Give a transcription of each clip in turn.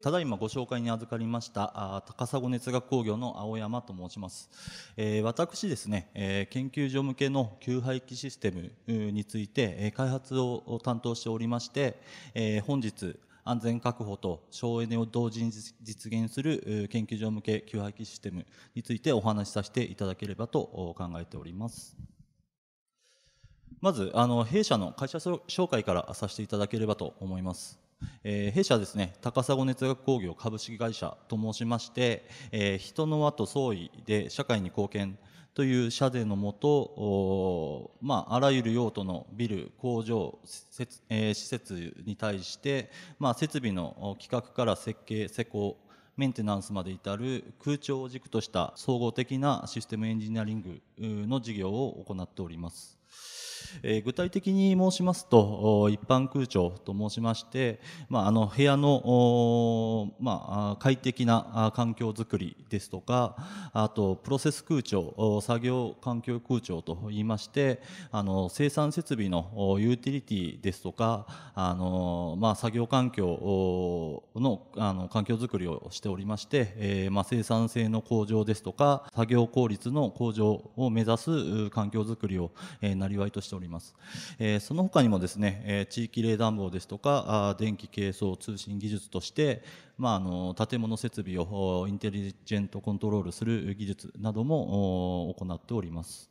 ただいまご紹介に預かりました高砂熱学工業の青山と申します、えー、私ですね、えー、研究所向けの給排気システムについて、えー、開発を担当しておりまして、えー、本日安全確保と省エネを同時に実現する研究所向け給排気システムについてお話しさせていただければと考えております。まずあの弊社の会社紹介からさせていただければと思います。えー、弊社ですね高砂熱学工業株式会社と申しまして、えー、人の輪と創意で社会に貢献という社税のもと、まあ、あらゆる用途のビル、工場、えー、施設に対して、まあ、設備の企画から設計、施工、メンテナンスまで至る空調を軸とした総合的なシステムエンジニアリングの事業を行っております。えー、具体的に申しますと一般空調と申しまして、まあ、あの部屋のまあ、快適な環境づくりですとかあとプロセス空調作業環境空調といいましてあの生産設備のユーティリティですとかあの、まあ、作業環境のあの環境づくりをしておりまして、えー、まあ、生産性の向上ですとか作業効率の向上を目指す環境づくりを、えー、なりわいとしております、えー、その他にもですね、え地域冷暖房ですとか電気軽装通信技術としてまあ、あの建物設備をインテリジェントコントロールする技術なども行っております。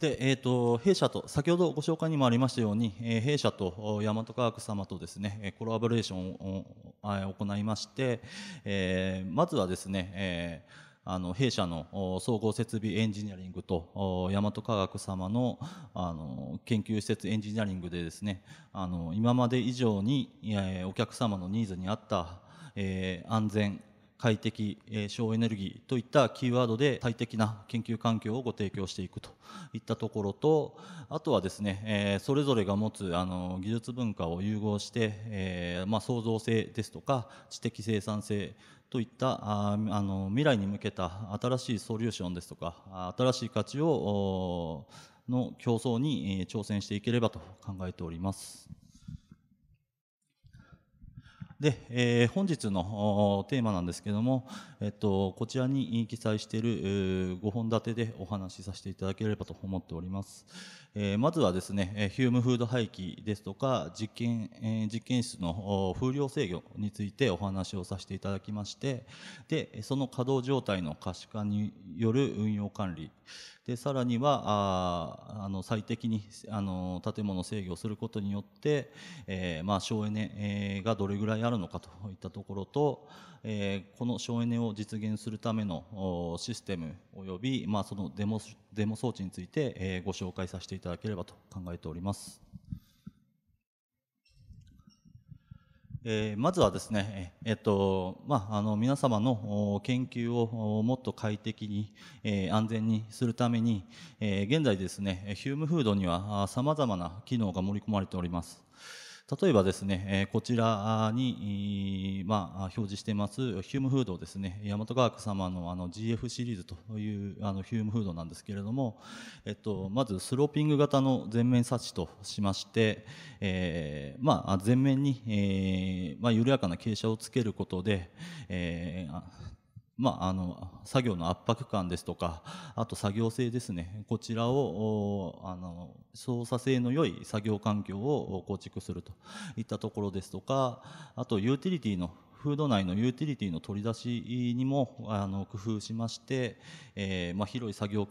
で、えーと、弊社と先ほどご紹介にもありましたように、えー、弊社と大和科学様とですねコラボレーションを行いまして、えー、まずはですね、えーあの弊社の総合設備エンジニアリングと大和科学様のあの研究施設エンジニアリングでですねあの今まで以上に、えお客様のニーズに合った、え安全快適、え省エネルギーといったキーワードで最適な研究環境をご提供していくといったところとあとはですね、えそれぞれが持つあの技術文化を融合して、えまあ、創造性ですとか知的生産性といったあの未来に向けた新しいソリューションですとか新しい価値をの競争に挑戦していければと考えております。で、えー、本日のテーマなんですけども、えっと、こちらに記載している5本立てでお話しさせていただければと思っております。えー、まずはですねヒュームフード廃棄ですとか実験,、えー、実験室の風量制御についてお話をさせていただきましてでその稼働状態の可視化による運用管理でさらにはああの最適にあの建物制御することによって、えーまあ、省エネがどれぐらいあるのかといったところと、えー、この省エネを実現するためのシステムおよび、まあ、そのデモデモ装置について、えー、ご紹介させていただきます。ただければと考えております。えー、まずはですね、えっとまあ、あの皆様の研究をもっと快適に、えー、安全にするために、えー、現在ですねヒュームフードにはさまざまな機能が盛り込まれております。例えばですね、えこちらに、まあ、表示していますヒュームフードですね大和科学様のあの GF シリーズというあのヒュームフードなんですけれども、えっと、まずスローピング型の全面察知としまして、えー、まあ、前面に、えー、まあ、緩やかな傾斜をつけることで、えーまあ、あの作業の圧迫感ですとかあと作業性ですねこちらをあの操作性の良い作業環境を構築するといったところですとかあとユーティリティのフード内のユーティリティの取り出しにもあの工夫しまして、えーまあ、広い作業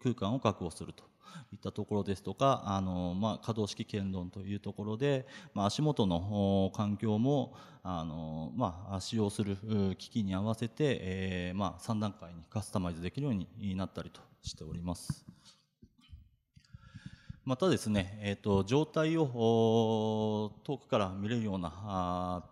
空間を確保するといったところですとかあの、まあ、可動式剣道というところで、まあ、足元の環境もあの、まあ、使用する機器に合わせて、えーまあ、3段階にカスタマイズできるようになったりとしております。またですね、えーと、状態を遠くから見れるようなあ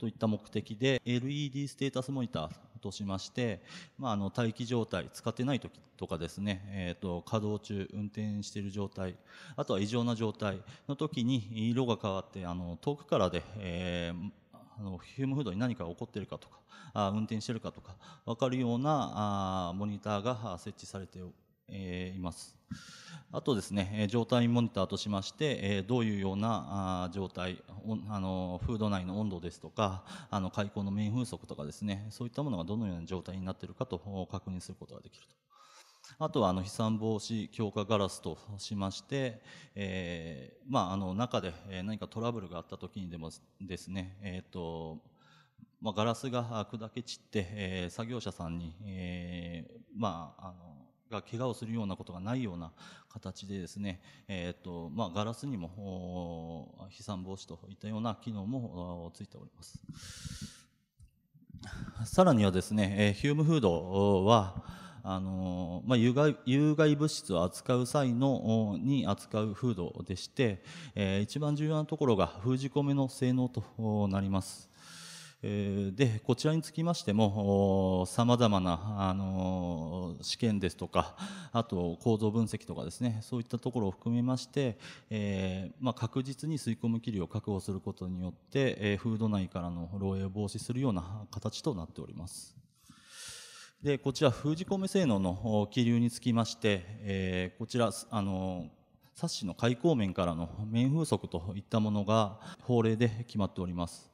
といった目的で LED ステータスモニターとしまして、まあ、あの待機状態使ってない時とかですね、えーと、稼働中運転している状態あとは異常な状態の時に色が変わってあの遠くからで、えー、あのヒュームフードに何か起こってるかとかあ運転してるかとか分かるようなあモニターが設置されてえー、います。あとですね、状態モニターとしまして、えどういうような状態あの、フード内の温度ですとか、あの開口の面風速とかですね、そういったものがどのような状態になっているかと確認することができると。あとはあの飛散防止強化ガラスとしまして、えー、まあ、あの中で何かトラブルがあった時にでもですね、えーとまあ、ガラスが砕け散って、えー、作業者さんに、えー、まあ、あのが怪我をするようなことがないような形でですね、えーとまあ、ガラスにも飛散防止といったような機能もついております。さらにはですね、えヒュームフードは、あのまあ、有害有害物質を扱う際のに扱うフードでして、えー、一番重要なところが封じ込めの性能となります。でこちらにつきましてもさまざまなあの試験ですとかあと構造分析とかですねそういったところを含めまして、えー、まあ、確実に吸い込む気流を確保することによって、えー、フード内からの漏洩を防止するような形となっております。でこちら封じ込め性能の気流につきまして、えー、こちらあのサッシの開口面からの面風速といったものが法令で決まっております。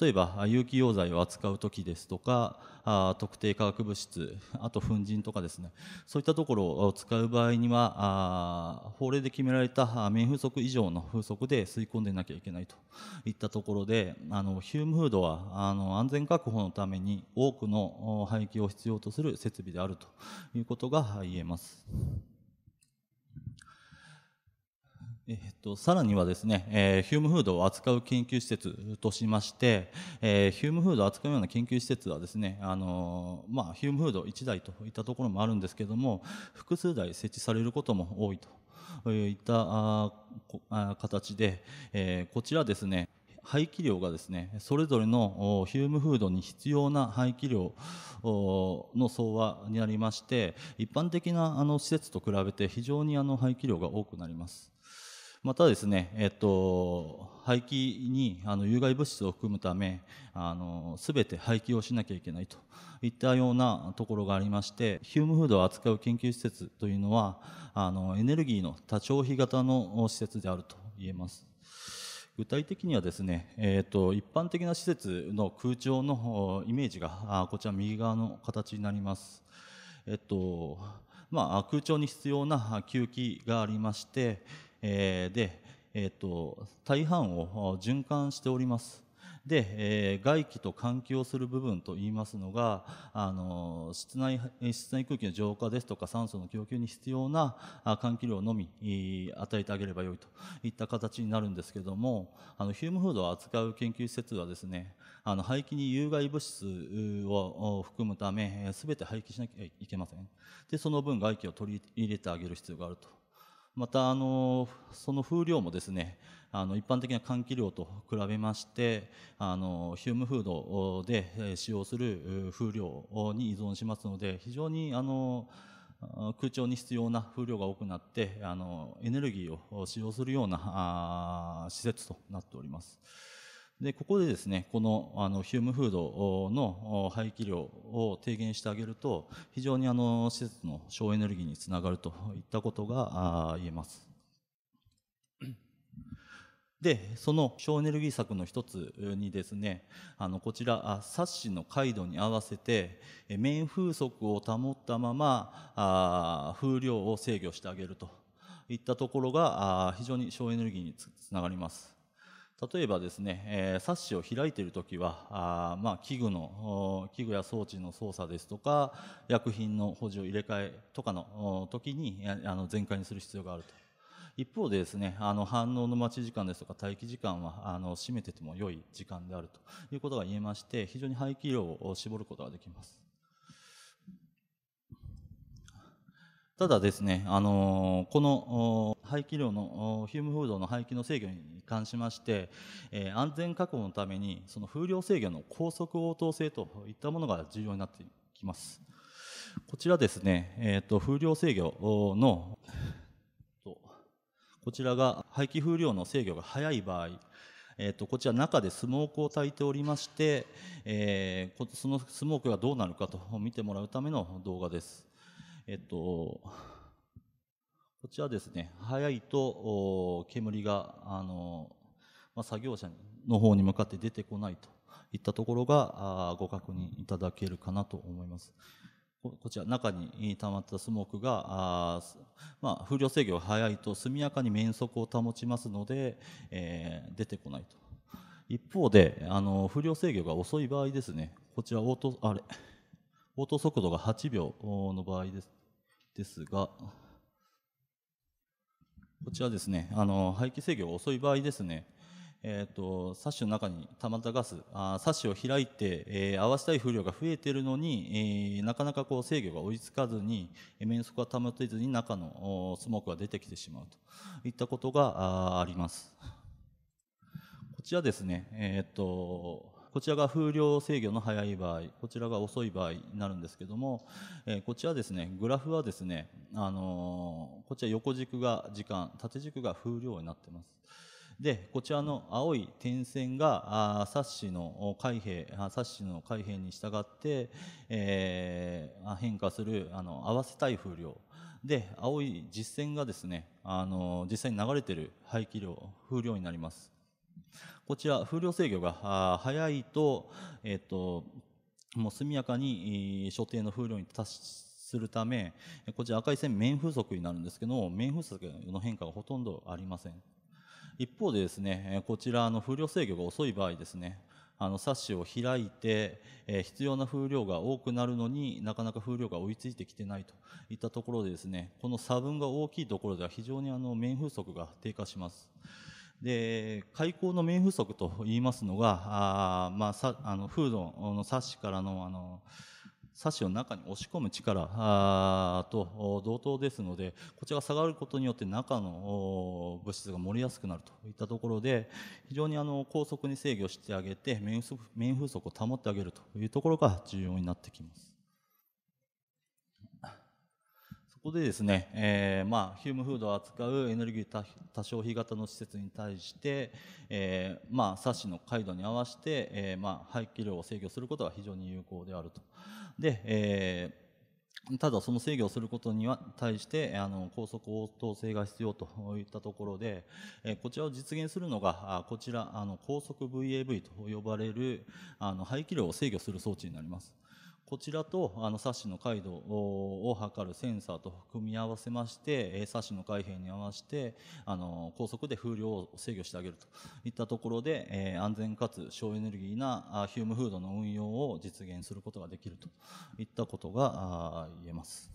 例えば有機溶剤を扱う時ですとかあ特定化学物質あと粉塵とかですねそういったところを使う場合にはあ法令で決められた面風速以上の風速で吸い込んでなきゃいけないといったところであのヒュームフードはあの安全確保のために多くの排気を必要とする設備であるということが言えます。えっと、さらにはですね、えー、ヒュームフードを扱う研究施設としまして、えー、ヒュームフードを扱うような研究施設はですね、あのー、まあ、ヒュームフード1台といったところもあるんですけども複数台設置されることも多いといった形で、えこちらですね排気量がですねそれぞれのヒュームフードに必要な排気量の総和になりまして一般的なあの施設と比べて非常にあの排気量が多くなります。またですね、えっと、廃棄にあの有害物質を含むためあのて廃棄をしなきゃいけないといったようなところがありましてヒュームフードを扱う研究施設というのはあのエネルギーの多消費型の施設であると言えます。具体的にはですね、えっと、と一般的な施設の空調のイメージがこちら右側の形になります。えっとまあ、空調に必要な吸気がありまして、えー、で、えーと、大半を循環しております。で、えー、外気と換気をする部分といいますのが、あの室内室内空気の浄化ですとか酸素の供給に必要な換気量のみ、えー、与えてあげればよいといった形になるんですけどもあのヒュームフードを扱う研究施設はですねあの排気に有害物質を含むため全て廃棄しなきゃいけませんでその分外気を取り入れてあげる必要があるとまたあのその風量もですねあの一般的な換気量と比べましてあのヒュームフードで使用する風量に依存しますので非常にあの空調に必要な風量が多くなってあのエネルギーを使用するような施設となっております。で、ここでですね、このあのヒュームフードの排気量を低減してあげると、非常にあの施設の省エネルギーにつながるといったことが言えます。で、その省エネルギー策の一つにですね、あの、こちら、冊子の回路に合わせて、面風速を保ったまま、あ風量を制御してあげるといったところが、非常に省エネルギーにつながります。例えばですね、えー、冊子を開いている時はあ、まあ、器具の器具や装置の操作ですとか薬品の保持を入れ替えとかの時にあの全開にする必要があると一方でですねあの反応の待ち時間ですとか待機時間はあの締めてても良い時間であるということが言えまして非常に排気量を絞ることができます。ただですね、あのこの廃棄量のヒュームフードの廃棄の制御に関しまして、え安全確保のためにその風量制御の高速応答性といったものが重要になってきます。こちらですね、えー、と風量制御のこちらが排気風量の制御が早い場合、えー、とこちら中でスモークを焚いておりまして、えー、そのスモークがどうなるかと見てもらうための動画です。えっと、こちらですね、早いと煙があの、まあ、作業者の方に向かって出てこないといったところがご確認いただけるかなと思います。こちら中に溜まったスモークがあまあ、風量制御が早いと速やかに面速を保ちますので、えー、出てこないと一方であの風量制御が遅い場合ですねこちらオートあれ応答速度が8秒の場合ですですが、こちらですね、あの排気制御が遅い場合ですね、えーと、サッシの中に溜まったガスあサッシを開いて、えー、合わせたい風量が増えているのに、えー、なかなかこう制御が追いつかずに面速が保てずに中のスモークが出てきてしまうといったことがあります。こちらですね、えーとこちらが風量制御の早い場合、こちらが遅い場合になるんですけども、えー、こちらですね、グラフはですね、あのー、こちら横軸が時間、縦軸が風量になってます。で、こちらの青い点線が、あッシの開閉、ッシの開閉に従って、えー、変化する、あの、合わせたい風量。で、青い実線がですね、あの、実際に流れてる排気量、風量になります。こちら、風量制御が早いと、えっと、もう速やかに所定の風量に達するため、こちら赤い線、面風速になるんですけども、面風速の変化がほとんどありません。一方でですね、こちらの風量制御が遅い場合ですね、あの、サッシを開いて、え必要な風量が多くなるのになかなか風量が追いついてきてないといったところでですね、この差分が大きいところでは非常にあの、面風速が低下します。で開港の面不足といいますのがあ、まあ、さあのフードのサッシからのあのサッの中に押し込む力と同等ですのでこちらが下がることによって中の物質が盛りやすくなるといったところで非常にあの高速に制御してあげて面風速を保ってあげるというところが重要になってきます。こでですね、えー、まあヒュームフードを扱うエネルギー多消費型の施設に対して、えー、まあ冊子の回路に合わせて、えー、まあ排気量を制御することが非常に有効であると。で、えーただその制御をすることには対してあの高速応答性が必要といったところでえこちらを実現するのがこちらあの高速 VAV と呼ばれるあの排気量を制御する装置になります。こちらとあのサッシの回路を測るセンサーと組み合わせまして、サッシの開閉に合わせて、あの、高速で風量を制御してあげるといったところで、え安全かつ省エネルギーなヒュームフードの運用を実現することができるといったことが言えます。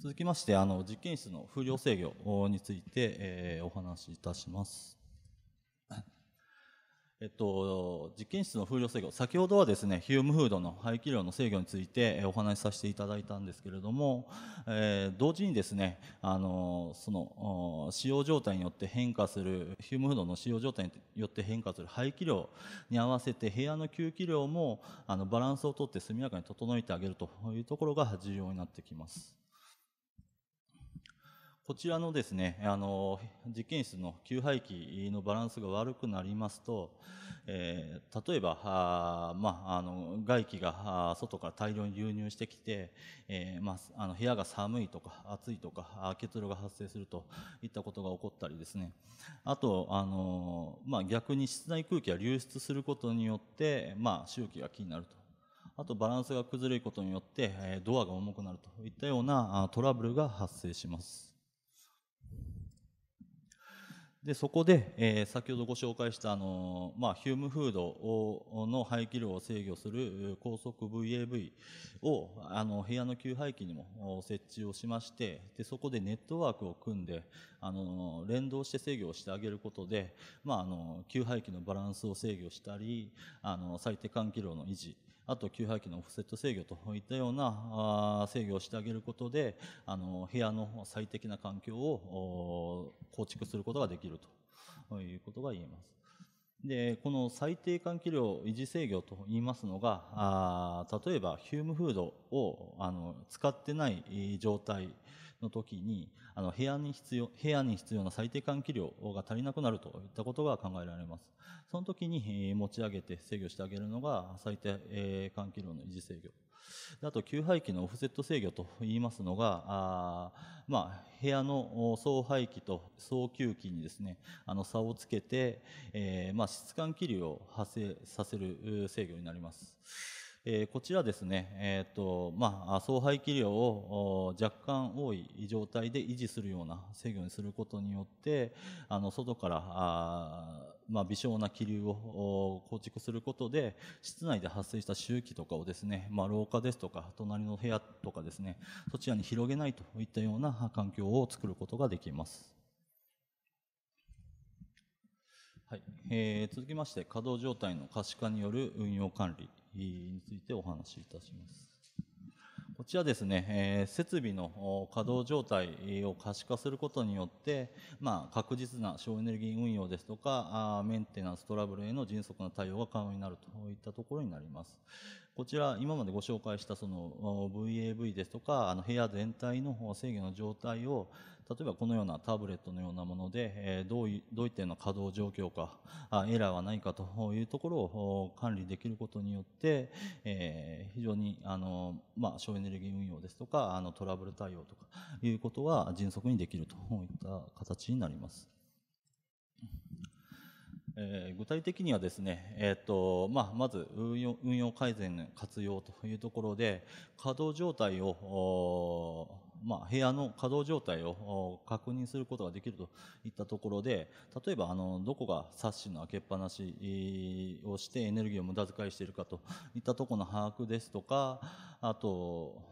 続きまして、あの、実験室の風量制御について、えお話しいたします。えっと、実験室の風量制御、先ほどはですね、ヒュームフードの排気量の制御についてお話しさせていただいたんですけれども、えー、同時にですね、あの、その、使用状態によって変化する、ヒュームフードの使用状態によって変化する排気量に合わせて部屋の吸気量も、あの、バランスをとって速やかに整えてあげるというところが重要になってきます。こちらのですね、あの、実験室の給排気のバランスが悪くなりますと、えー、例えば、あまあ、あの、外気が外から大量に流入してきて、えー、まあ、あの、部屋が寒いとか暑いとか、結露が発生するといったことが起こったりですね。あと、あの、まあ、逆に室内空気が流出することによって、まあ、周期が気になると。あとバランスが崩れることによって、えドアが重くなるといったようなトラブルが発生します。でそこで、えー、先ほどご紹介した、あのー、まあ、ヒュームフードをの排気量を制御する高速 VAV をあの部屋の給排気にも設置をしましてでそこでネットワークを組んで、あのー、連動して制御をしてあげることで、まあ、あの給排気のバランスを制御したり、あの最低換気量の維持あと給排気のオフセット制御といったような制御をしてあげることであの部屋の最適な環境を構築することができるということが言えます。でこの最低換気量維持制御といいますのがあ例えばヒュームフードをあの使ってない状態の時に、あの、部屋に必要、部屋に必要な最低換気量が足りなくなるといったことが考えられます。その時に、えー、持ち上げて制御してあげるのが最低、えー、換気量の維持制御。あと、給排気のオフセット制御と言いますのが、あまあ、部屋の総排気と送給気にですね、あの差をつけて、えー、まあ、質換気流を発生させる制御になります。えー、こちらですね、えーとまあ、総排気量を若干多い状態で維持するような制御にすることによってあの外からあ、まあ、微小な気流を構築することで室内で発生した周期とかをですね、まあ、廊下ですとか隣の部屋とかですねそちらに広げないといったような環境を作ることができます。はい、えー、続きまして稼働状態の可視化による運用管理についてお話しいたします。こちらですね、えー、設備の稼働状態を可視化することによって、まあ、確実な省エネルギー運用ですとかあメンテナンストラブルへの迅速な対応が可能になるといったところになります。こちら今までご紹介したその VAV ですとかあの部屋全体の制御の状態を例えばこのようなタブレットのようなもので、えどういどういったような稼働状況かあエラーはないかというところを管理できることによって、え非常にあの、まあ、省エネルギー運用ですとかあのトラブル対応とかいうことは迅速にできるといった形になります。えー、具体的にはですね、えーとまあ、まず運用運用改善活用というところで稼働状態を、まあ、部屋の稼働状態を確認することができるといったところで例えばあのどこがサッシの開けっぱなしをしてエネルギーを無駄遣いしているかといったところの把握ですとかあと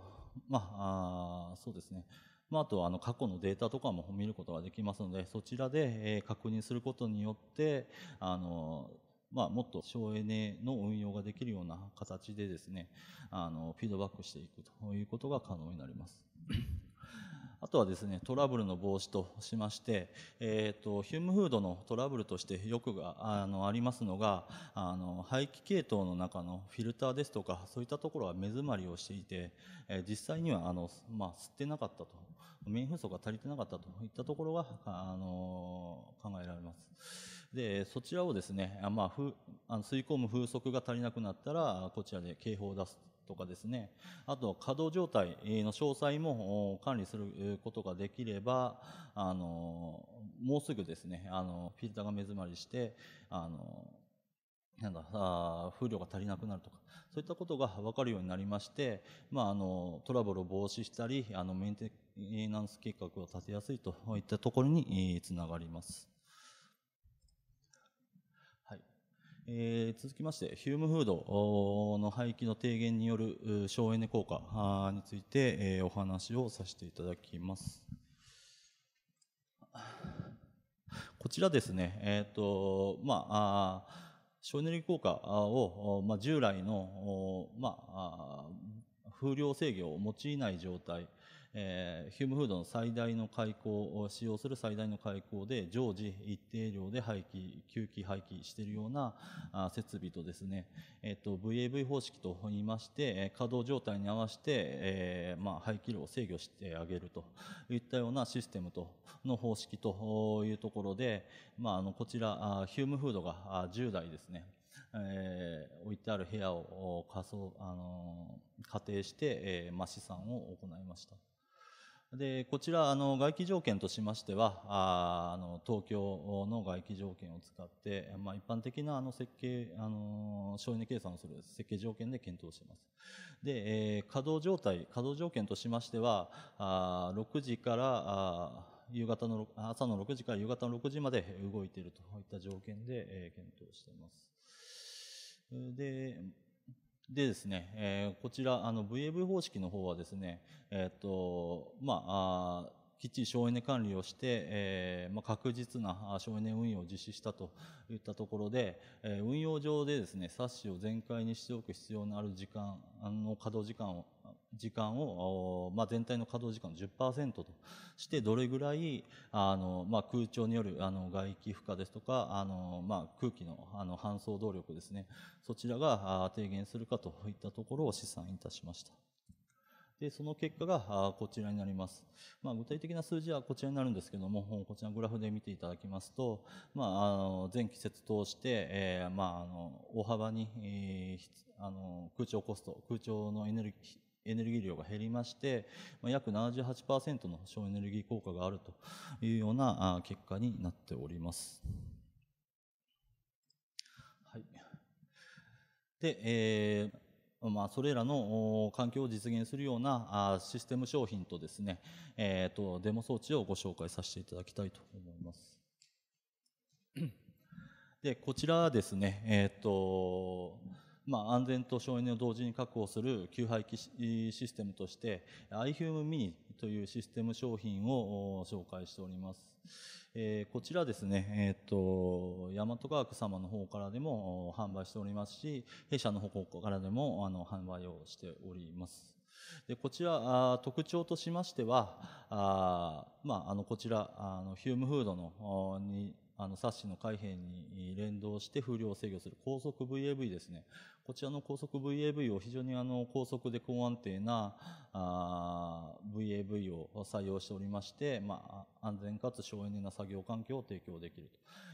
まあ、あそうですねまあ、あとはあの過去のデータとかも見ることができますので、そちらで、え確認することによって、あの、まあ、もっと省エネの運用ができるような形でですね、あの、フィードバックしていくということが可能になります。あとはですね、トラブルの防止としまして、えー、と、ヒュームフードのトラブルとしてよくが、あの、ありますのが、あの、排気系統の中のフィルターですとか、そういったところは目詰まりをしていて、え実際には、あの、まあ、吸ってなかったと面イン紛争が足りてなかったといったところが、あの考えられます。で、そちらをですね、まあ、ふあの吸い込む風速が足りなくなったら、こちらで警報を出す。とかですね、あと稼働状態の詳細も管理することができれば、あの、もうすぐですね、あの、フィルターが目詰まりして、あの、なんだ、あ風量が足りなくなるとか、そういったことが分かるようになりまして、まあ、あの、トラブルを防止したり、あの、メンテナンス計画を立てやすいといったところにつながります。はいえー、続きまして、ヒュームフードの廃棄の低減による省エネ効果について、えお話をさせていただきます。こちらですね、えっ、ー、と、まあ、あ省エネ効果を、まあ、従来の、まあ、風量制御を用いない状態えー、ヒュームフードの最大の開口を使用する最大の開口で常時一定量で廃棄、吸気廃棄しているようなあ設備とですね、えっ、ー、と、VAV 方式と言いまして、稼働状態に合わせて、えー、まあ、廃棄量を制御してあげるといったようなシステムと、の方式というところで、まあ、あの、こちら、ヒュームフードが10台ですね、えー、置いてある部屋を仮想、あのー、仮定して、えー、まあ、試算を行いました。でこちらあの外気条件としましてはああの東京の外気条件を使って、まあ、一般的なあの設計あの省エネ計算をする設計条件で検討していますで、えー、稼働状態稼働条件としましてはあ6時からあ夕方の朝の6時から夕方の6時まで動いているといった条件で、えー、検討していますででですね、えー、こちら、あの、VAV 方式の方はですね、えっ、ー、と、まあ、きっちり省エネ管理をして、えーまあ、確実な省エネ運用を実施したといったところで、えー、運用上でですね、冊子を全開にしておく必要のある時間、あの稼働時間を時間を、まあ、全体の稼働時間の10%としてどれぐらいあの、まあ、空調によるあの外気負荷ですとかあの、まあ、空気のあの搬送動力ですねそちらが低減するかといったところを試算いたしました。で、その結果がこちらになります。まあ、具体的な数字はこちらになるんですけども、こちらグラフで見ていただきますと、まあ、あの全季節通して、えー、まあ、あの大幅に、えー、あの空調コスト、空調のエネルギー、エネルギー量が減りまして、ま約78%の省エネルギー効果があるというような結果になっております。はい、で、えーまあ、それらの環境を実現するようなシステム商品とですね、えー、とデモ装置をご紹介させていただきたいと思います。でこちらですね、えーとまあ、安全と省エネを同時に確保する給排気システムとして i h u m e mini というシステム商品を紹介しております。えー、こちらですね、えーと、大和科学様の方からでも販売しておりますし弊社の方からでもあの販売をしております。でこちら特徴としましてはあ、まあ、あのこちらあのヒュームフードのにあのサッシの開閉に連動して風量を制御する高速 VAV ですねこちらの高速 VAV を非常にあの高速で高安定なあ VAV を採用しておりまして、まあ、安全かつ省エネな作業環境を提供できる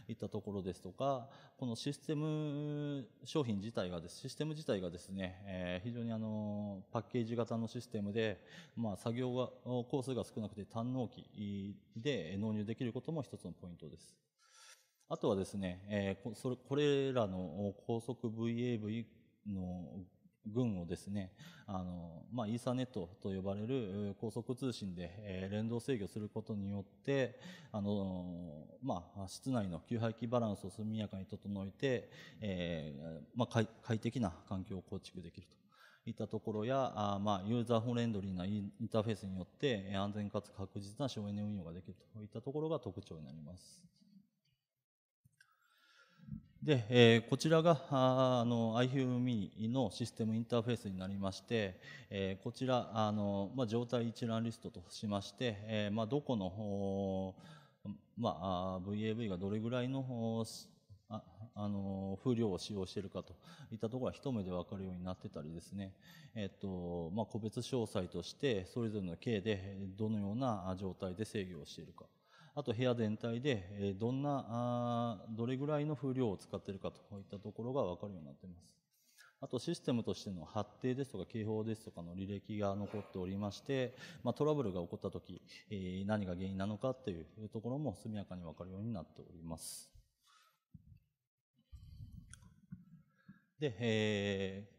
といったところですとか、このシステム商品自体がです、システム自体がですね、えー、非常にあのパッケージ型のシステムで、まあ、作業が、工数が少なくて単納期で納入できることも一つのポイントです。あとはですね、えー、それこれらの高速 VAV の軍をですね、あの、まあ、イーサネットと呼ばれる高速通信で、え連動制御することによって、あの、まあ、室内の給排気バランスを速やかに整えて、えー、まあ快、適な環境を構築できると。いったところや、あまあ、ユーザーフレンドリーなインターフェースによって安全かつ確実な省エネ運用ができるといったところが特徴になります。で、えー、こちらがあの iFuMini のシステムインターフェースになりまして、えー、こちらあの、まあ、状態一覧リストとしまして、えーまあ、どこの、まあ、VAV がどれぐらいのああの風量を使用しているかといったところが一目で分かるようになってたりですね、えっとまあ、個別詳細としてそれぞれの K でどのような状態で制御をしているかあと部屋全体でどんな、どれぐらいの風量を使っているかといったところがわかるようになっています。あとシステムとしての発定ですとか警報ですとかの履歴が残っておりまして、まあ、トラブルが起こった時、え何が原因なのかというところも速やかにわかるようになっております。で、えー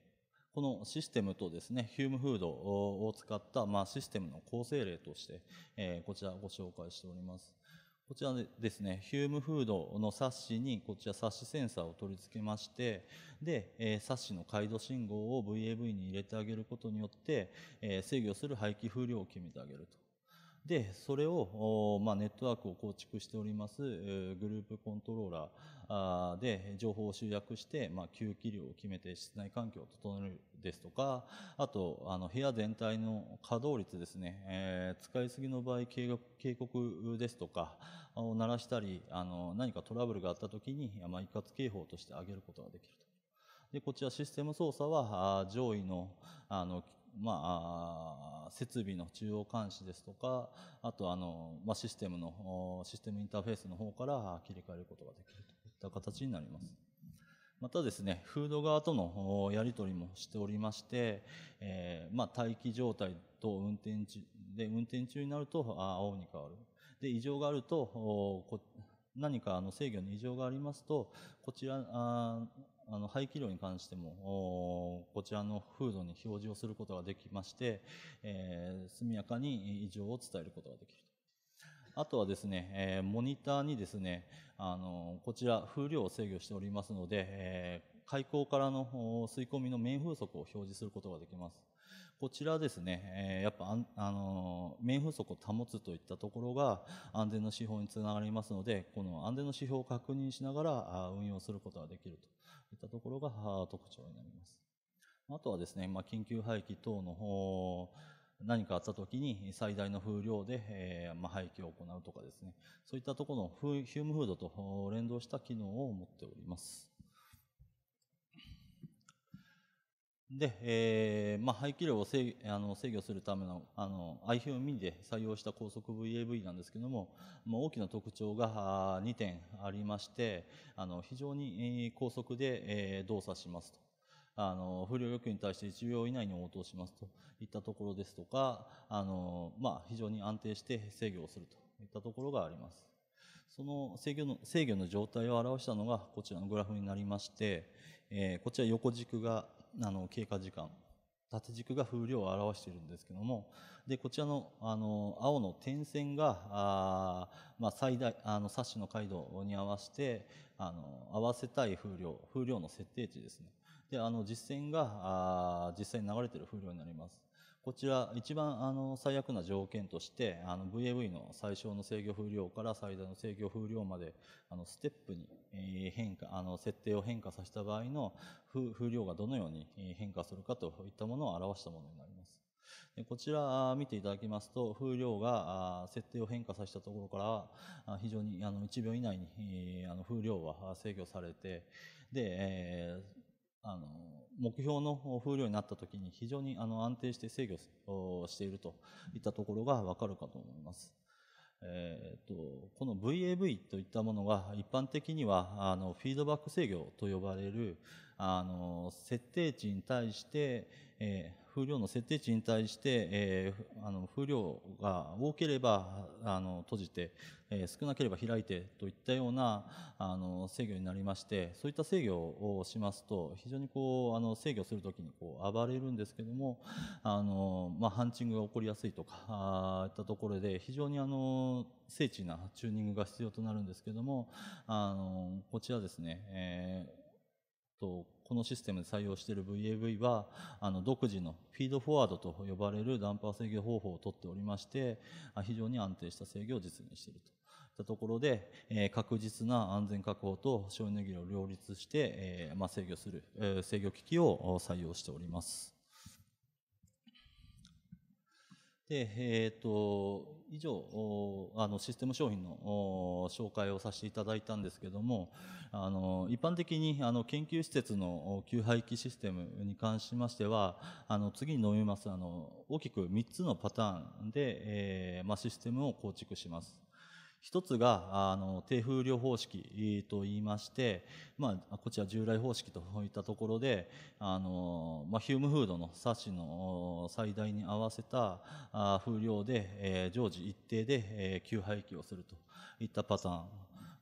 このシステムとですね、ヒュームフードを使った、まあ、システムの構成例として、えー、こちらご紹介しております。こちらですね、ヒュームフードの冊子に、こちら冊子センサーを取り付けまして、で、えー、冊子の回路信号を VAV に入れてあげることによって、え制御する排気風量を決めてあげると。で、それを、まあ、ネットワークを構築しております、グループコントローラー、あで情報を集約して、まあ、吸気量を決めて室内環境を整えるですとか、あと、あの、部屋全体の稼働率ですね、えー、使いすぎの場合警告ですとかを鳴らしたり、あの、何かトラブルがあった時に、まあ、一括警報として上げることができると。で、こちらシステム操作は、上位の、あの、まあ、設備の中央監視ですとか、あと、あの、まあ、システムの、システムインターフェースの方から切り替えることができると。った形になります。またですね、フード側とのやり取りもしておりまして、えー、まあ、待機状態と運転中、で、運転中になると青に変わる。で、異常があると、何かあの制御に異常がありますと、こちら、ああの排気量に関しても、こちらのフードに表示をすることができまして、えー、速やかに異常を伝えることができるあとはですね、えー、モニターにですね、あの、こちら風量を制御しておりますので、えー、開口からの吸い込みの面風速を表示することができます。こちらですね、えー、やっぱあの、面風速を保つといったところが安全の指標につながりますので、この安全の指標を確認しながら運用することができるといったところが特徴になります。あとはですね、まあ、緊急廃棄等の何かあった時に最大の風量で、えー、まあ、廃棄を行うとかですね、そういったところのフヒュームフードと連動した機能を持っております。で、えーまあ、排気量を制あの制御するためのあの iFUMI で採用した高速 VAV なんですけども、まあ、大きな特徴が2点ありましてあの非常に高速で動作しますとあの、不良要求に対して1秒以内に応答しますといったところですとか、あの、まあ、非常に安定して制御をするといったところがあります。その制御の制御の状態を表したのがこちらのグラフになりまして、えー、こちら横軸があの経過時間、縦軸が風量を表しているんですけども、で、こちらの、あの、青の点線が、あまあ、最大、あの、サッシの回路に合わせて、あの、合わせたい風量、風量の設定値ですね。で、あの、実践が、あ実際に流れてる風量になります。こちら、一番、あの、最悪な条件として、あの、VAV の最小の制御風量から最大の制御風量まで、あの、ステップに変化、あの、設定を変化させた場合の風量がどのように変化するかといったものを表したものになります。でこちら見ていただきますと風量が設定を変化させたところから非常にあの1秒以内に風量は制御されてであの、目標の風量になった時に非常にあの安定して制御しているといったところがわかるかと思います。えー、っと、この VAV といったものが一般的にはあのフィードバック制御と呼ばれるあの設定値に対して、えー、風量の設定値に対して、えー、あの風量が多ければあの閉じて、えー、少なければ開いてといったようなあの制御になりましてそういった制御をしますと非常にこうあの制御するときにこう暴れるんですけどもあの、まあ、ハンチングが起こりやすいとかあいったところで非常にあの精緻なチューニングが必要となるんですけどもあのこちらですね、えーとこのシステムで採用している VAV はあの独自のフィードフォワードと呼ばれるダンパー制御方法をとっておりまして非常に安定した制御を実現していると。いったところで、え確実な安全確保と省エネ技を両立して、えま制御する、え制御機器を採用しております。で、えっ、ー、と、以上、あの、システム商品の紹介をさせていただいたんですけども、あの、一般的に、あの、研究施設の給排気システムに関しましては、あの、次に述べます、あの、大きく3つのパターンで、えー、まあ、システムを構築します。一つがあの低風量方式と言いまして、まあ、こちら従来方式といったところであの、まあ、ヒュームフードのサッシの最大に合わせた風量で、えー、常時一定で、えー、給排気をするといったパターン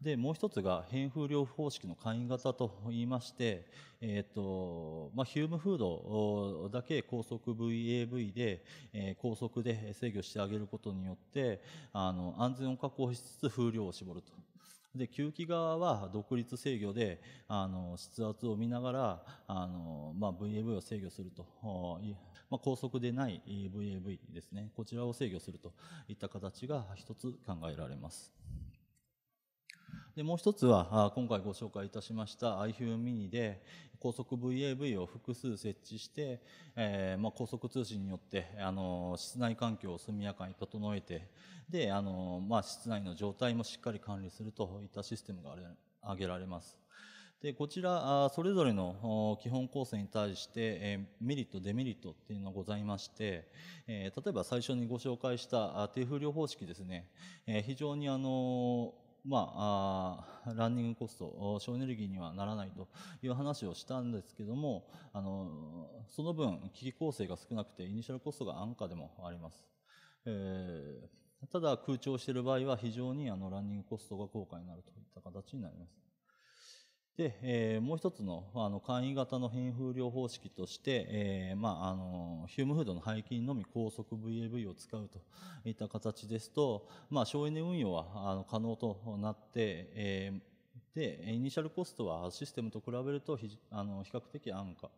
で、もう一つが変風量方式の簡易型といいまして、えー、と、まあ、ヒュームフードだけ高速 VAV で、えー、高速で制御してあげることによって、あの、安全を確保しつつ風量を絞ると。で、吸気側は独立制御で、あの、筆圧を見ながら、あの、まあ、VAV を制御すると、まあ、高速でない VAV ですね。こちらを制御するといった形が一つ考えられます。でもう一つは今回ご紹介いたしました i f u m mini で高速 VAV を複数設置して、えー、まあ、高速通信によってあの室内環境を速やかに整えてであの、まあ、室内の状態もしっかり管理するといったシステムが挙げられます。でこちらそれぞれの基本構成に対してメリットデメリットっていうのがございまして例えば最初にご紹介した低風量方式ですね非常にあのまあ、ランニングコスト省エネルギーにはならないという話をしたんですけどもあのその分機器構成が少なくてイニシャルコストが安価でもあります。えーただ空調している場合は非常にあのランニングコストが高価になるといった形になります。で、えー、もう一つのあの簡易型の変風量方式として、えーまあ、あのヒュームフードの背筋のみ高速 VAV を使うといった形ですと、まあ、省エネ運用はあの可能となって、えーで、イニシャルコストはシステムと比べるとあの比較的安価。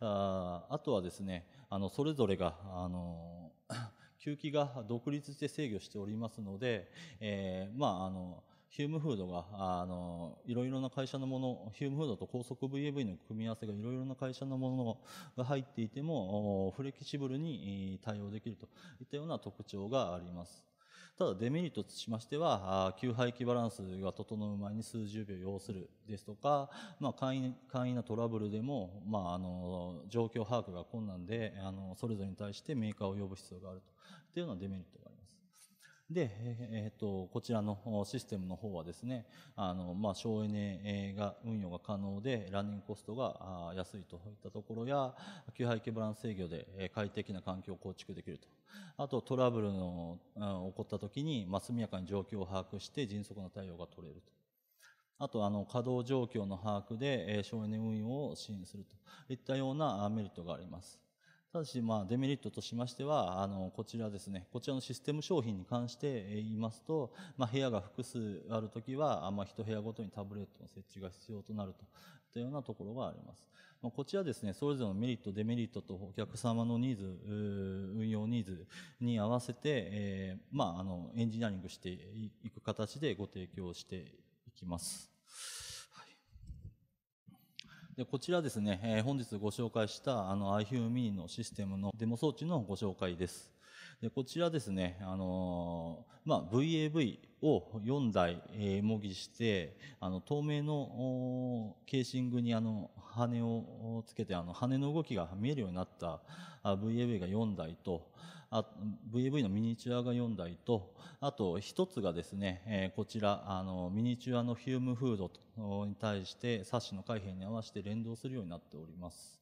ああとはですね、あのそれぞれが、あの、吸気が独立して制御しておりますので、えー、まあ、あの、ヒュームフードが、あの、いろいろな会社のもの、ヒュームフードと高速 VAV の組み合わせがいろいろな会社のものが入っていても、フレキシブルに対応できるといったような特徴があります。ただデメリットとしましては、給排気バランスが整う前に数十秒要するですとか、まあ、簡易簡易なトラブルでも、まあ、あの状況把握が困難であの、それぞれに対してメーカーを呼ぶ必要があるというようなデメリットがあります。で、えっ、と、こちらのシステムの方はですね、あの、まあ、省エネが、運用が可能で、ランニングコストが安いといったところや、給排気バランス制御で快適な環境を構築できると。あと、トラブルの、起こった時に、まあ、速やかに状況を把握して迅速な対応が取れると。あと、あの、稼働状況の把握で、省エネ運用を支援するといったようなメリットがあります。ただし、まあ、デメリットとしましては、あの、こちらですね、こちらのシステム商品に関して言いますと、まあ、部屋が複数あるときは、まあ、一部屋ごとにタブレットの設置が必要となるといったようなところがあります。まあ、こちらですね、それぞれのメリット、デメリットとお客様のニーズ、運用ニーズに合わせて、えー、まあ、あの、エンジニアリングしていく形でご提供していきます。でこちらですね、えー、本日ご紹介したあの i h u m e のシステムのデモ装置のご紹介です。でこちらですね、あのー、まあ、VAV を4台、えー、模擬してあの透明のケーシングにあの羽をつけてあの羽の動きが見えるようになった VAV が4台とあ VAV のミニチュアが4台と、あと1つがですね、えこちら、あの、ミニチュアのヒュームフードに対して、サッシの開閉に合わせて連動するようになっております。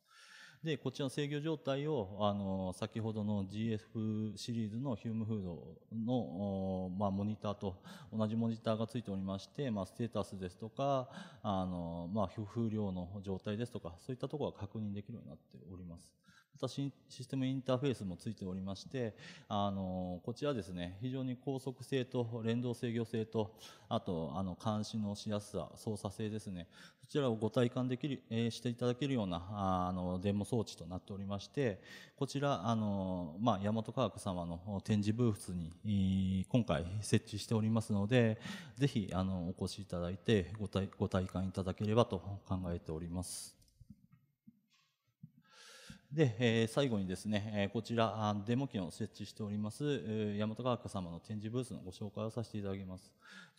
で、こちらの制御状態を、あの、先ほどの GF シリーズのヒュームフードの、まあ、モニターと同じモニターがついておりまして、まあ、ステータスですとか、あの、まあ、風量の状態ですとか、そういったところが確認できるようになっております。たシステムインターフェースもついておりまして、あの、こちらですね、非常に高速性と連動制御性と、あと、あの、監視のしやすさ、操作性ですね、そちらをご体感できる、えー、していただけるような、あの、デモ装置となっておりまして、こちら、あの、まあ、大和科学様の展示ブースに、今回設置しておりますので、ぜひ、あの、お越しいただいてご体、ご体感いただければと考えております。で、え最後にですね、えこちらデモ機を設置しております大和川学様の展示ブースのご紹介をさせていただきます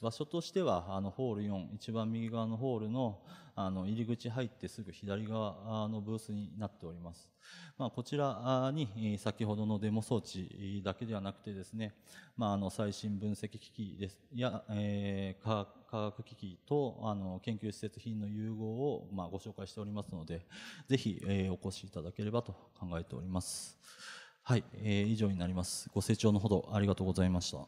場所としては、あの、ホール4、一番右側のホールの、あの、入り口入ってすぐ左側のブースになっております。まあ、こちらに、先ほどのデモ装置だけではなくてですね、まあ、あの、最新分析機器です、や、えー、科学機器と、あの、研究施設品の融合を、まあ、ご紹介しておりますので、ぜひ、えー、お越しいただければと考えております。はい、えー、以上になります。ご清聴のほどありがとうございました。